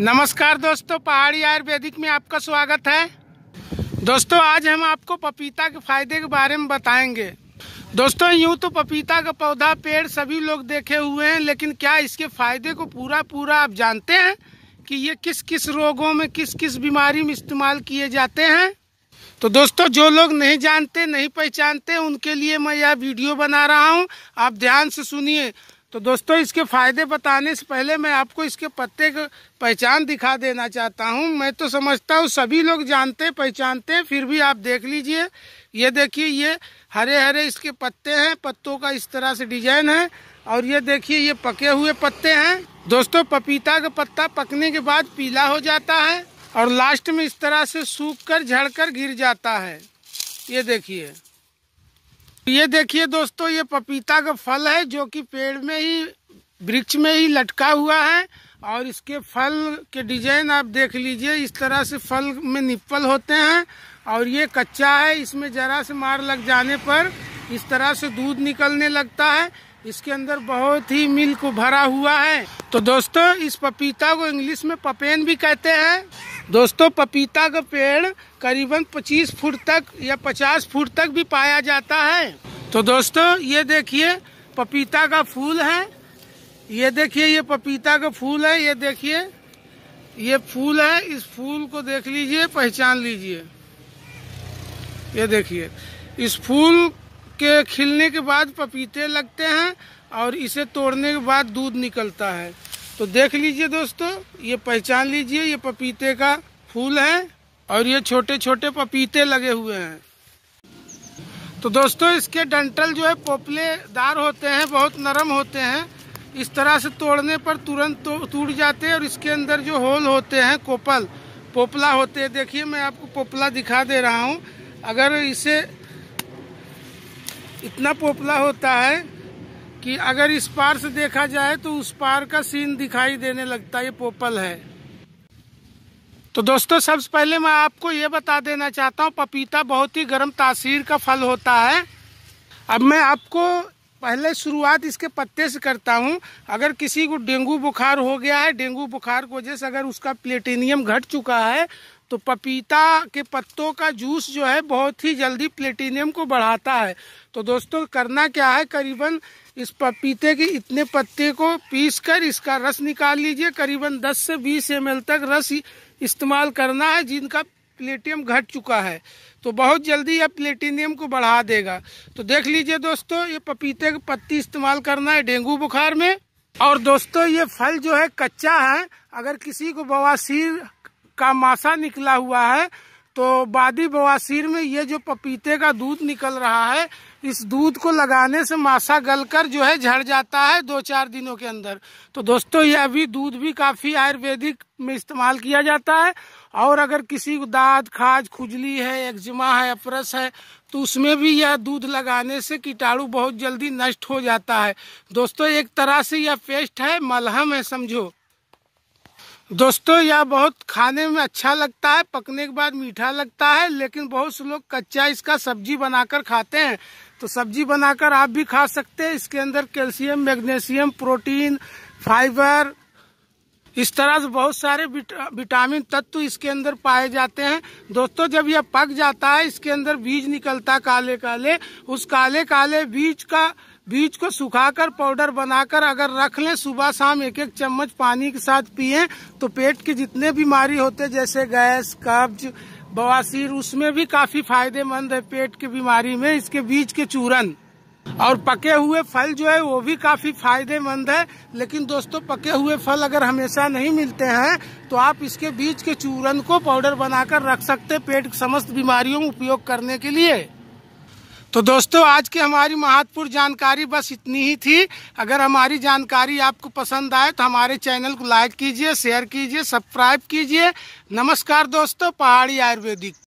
नमस्कार दोस्तों पहाड़ी आयुर्वेदिक में आपका स्वागत है दोस्तों आज हम आपको पपीता के फायदे के बारे में बताएंगे दोस्तों यूं तो पपीता का पौधा पेड़ सभी लोग देखे हुए हैं लेकिन क्या इसके फायदे को पूरा पूरा आप जानते हैं कि ये किस किस रोगों में किस किस बीमारी में इस्तेमाल किए जाते हैं तो दोस्तों जो लोग नहीं जानते नहीं पहचानते उनके लिए मैं यह वीडियो बना रहा हूँ आप ध्यान से सुनिए तो दोस्तों इसके फायदे बताने से पहले मैं आपको इसके पत्ते को पहचान दिखा देना चाहता हूँ मैं तो समझता हूँ सभी लोग जानते पहचानते फिर भी आप देख लीजिए ये देखिए ये हरे हरे इसके पत्ते हैं पत्तों का इस तरह से डिजाइन है और ये देखिए ये पके हुए पत्ते हैं दोस्तों पपीता का पत्ता पकने के बाद पीला हो जाता है और लास्ट में इस तरह से सूख कर झड़ कर गिर जाता है ये देखिए ये देखिए दोस्तों ये पपीता का फल है जो कि पेड़ में ही वृक्ष में ही लटका हुआ है और इसके फल के डिजाइन आप देख लीजिए इस तरह से फल में निप्पल होते हैं और ये कच्चा है इसमें जरा से मार लग जाने पर इस तरह से दूध निकलने लगता है इसके अंदर बहुत ही मिल्क भरा हुआ है तो दोस्तों इस पपीता को इंग्लिश में पपेन भी कहते हैं दोस्तों पपीता का पेड़ करीबन 25 फुट तक या 50 फुट तक भी पाया जाता है तो दोस्तों ये देखिए पपीता का फूल है ये देखिए ये पपीता का फूल है ये देखिए ये फूल है इस फूल को देख लीजिए पहचान लीजिए ये देखिए इस फूल के खिलने के बाद पपीते लगते हैं और इसे तोड़ने के बाद दूध निकलता है तो देख लीजिए दोस्तों ये पहचान लीजिए ये पपीते का फूल है और ये छोटे छोटे पपीते लगे हुए हैं तो दोस्तों इसके डंटल जो है पोपलेदार होते हैं बहुत नरम होते हैं इस तरह से तोड़ने पर तुरंत तो, टूट जाते हैं और इसके अंदर जो होल होते हैं कोपल पोपला होते हैं देखिए मैं आपको पोपला दिखा दे रहा हूँ अगर इसे इतना पोपला होता है कि अगर इस पार से देखा जाए तो उस पार का सीन दिखाई देने लगता है ये पोपल है तो दोस्तों सबसे पहले मैं आपको ये बता देना चाहता हूँ पपीता बहुत ही गर्म तासीर का फल होता है अब मैं आपको पहले शुरुआत इसके पत्ते से करता हूँ अगर किसी को डेंगू बुखार हो गया है डेंगू बुखार की वजह से अगर उसका प्लेटिनियम घट चुका है तो पपीता के पत्तों का जूस जो है बहुत ही जल्दी प्लेटिनियम को बढ़ाता है तो दोस्तों करना क्या है करीबन इस पपीते के इतने पत्ते को पीस कर इसका रस निकाल लीजिए करीबन 10 से 20 एम तक रस इस्तेमाल करना है जिनका प्लेटिनियम घट चुका है तो बहुत जल्दी यह प्लेटिनियम को बढ़ा देगा तो देख लीजिए दोस्तों ये पपीते की पत्ती इस्तेमाल करना है डेंगू बुखार में और दोस्तों ये फल जो है कच्चा है अगर किसी को बवासीर का मासा निकला हुआ है तो बादी बवासीर में ये जो पपीते का दूध निकल रहा है इस दूध को लगाने से मासा गलकर जो है झड़ जाता है दो चार दिनों के अंदर तो दोस्तों ये अभी दूध भी काफ़ी आयुर्वेदिक में इस्तेमाल किया जाता है और अगर किसी को दाद खाज खुजली है एक्जिमा है अपरस है तो उसमें भी यह दूध लगाने से कीटाणु बहुत जल्दी नष्ट हो जाता है दोस्तों एक तरह से यह पेस्ट है मलहम है समझो दोस्तों यह बहुत खाने में अच्छा लगता है पकने के बाद मीठा लगता है लेकिन बहुत से लोग कच्चा इसका सब्जी बनाकर खाते हैं तो सब्जी बनाकर आप भी खा सकते हैं इसके अंदर कैल्शियम मैग्नीशियम प्रोटीन फाइबर इस तरह से बहुत सारे विटामिन तत्व इसके अंदर पाए जाते हैं दोस्तों जब यह पक जाता है इसके अंदर बीज निकलता काले काले उस काले काले बीज का बीज को सुखाकर पाउडर बनाकर अगर रख लें सुबह शाम एक एक चम्मच पानी के साथ पिए तो पेट की जितने बीमारी होते जैसे गैस कब्ज बवासीर उसमें भी काफी फायदेमंद है पेट की बीमारी में इसके बीज के चूरन और पके हुए फल जो है वो भी काफी फायदेमंद है लेकिन दोस्तों पके हुए फल अगर हमेशा नहीं मिलते हैं तो आप इसके बीज के चूरन को पाउडर बनाकर रख सकते पेट समस्त बीमारियों में उपयोग करने के लिए तो दोस्तों आज की हमारी महत्वपूर्ण जानकारी बस इतनी ही थी अगर हमारी जानकारी आपको पसंद आए तो हमारे चैनल को लाइक कीजिए शेयर कीजिए सब्सक्राइब कीजिए नमस्कार दोस्तों पहाड़ी आयुर्वेदिक